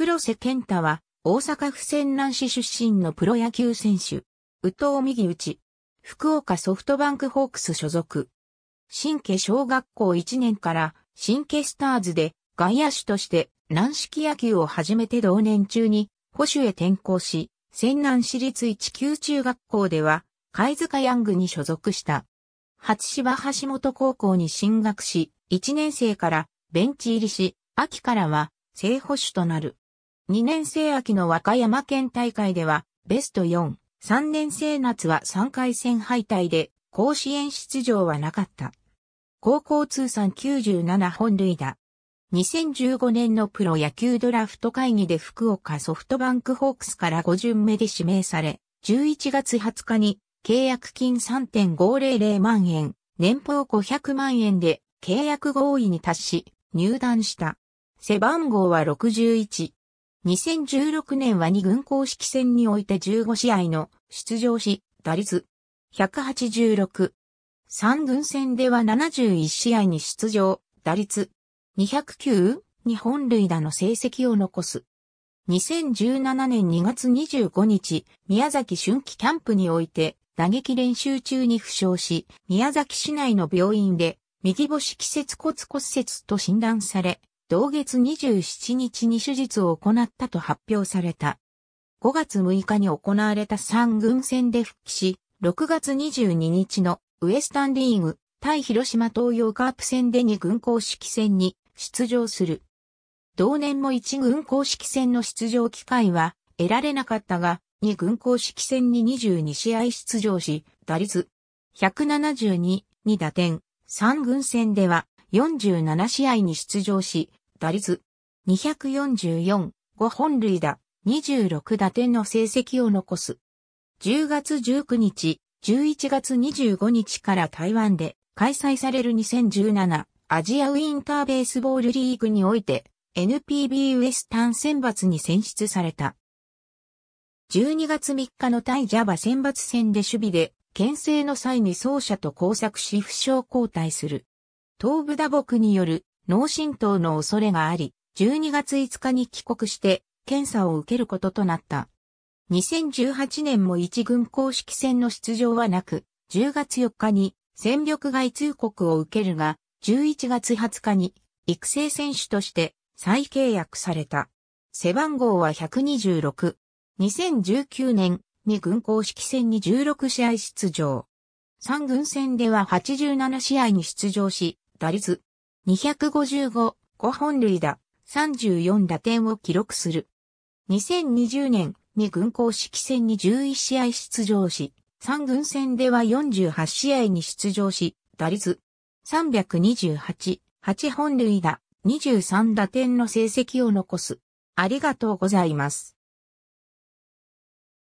黒瀬健太は、大阪府泉南市出身のプロ野球選手。宇藤右内。福岡ソフトバンクホークス所属。新家小学校1年から新家スターズで外野手として軟式野球を始めて同年中に保守へ転校し、泉南市立一級中学校では貝塚ヤングに所属した。初芝橋本高校に進学し、1年生からベンチ入りし、秋からは正保守となる。2年生秋の和歌山県大会では、ベスト4、3年生夏は3回戦敗退で、甲子園出場はなかった。高校通算97本塁打。2015年のプロ野球ドラフト会議で福岡ソフトバンクホークスから5巡目で指名され、11月20日に契約金3.500万円、年俸500万円で契約合意に達し、入団した。背番号は61。2016年は2軍公式戦において15試合の出場し、打率186。3軍戦では71試合に出場、打率209、日本塁打の成績を残す。2017年2月25日、宮崎春季キャンプにおいて、打撃練習中に負傷し、宮崎市内の病院で、右腰季節骨骨折と診断され、同月27日に手術を行ったと発表された。5月6日に行われた3軍戦で復帰し、6月22日のウエスタンリーグ対広島東洋カープ戦で2軍公式戦に出場する。同年も1軍公式戦の出場機会は得られなかったが、2軍公式戦に22試合出場し、打率172、2打点、3軍戦では47試合に出場し、打率244、5本塁打、26打点の成績を残す。10月19日、11月25日から台湾で開催される2017アジアウィンターベースボールリーグにおいて NPB ウエスタン選抜に選出された。12月3日の対ジャバ選抜戦で守備で、牽制の際に走者と交錯し負傷交代する。東部打撲による脳震盪の恐れがあり、12月5日に帰国して検査を受けることとなった。2018年も一軍公式戦の出場はなく、10月4日に戦力外通告を受けるが、11月20日に育成選手として再契約された。背番号は126。2019年に軍公式戦に16試合出場。3軍戦では87試合に出場し、打率、255、5本塁打、34打点を記録する。2020年に軍公式戦に11試合出場し、3軍戦では48試合に出場し、打率328、8本塁打、23打点の成績を残す。ありがとうございます。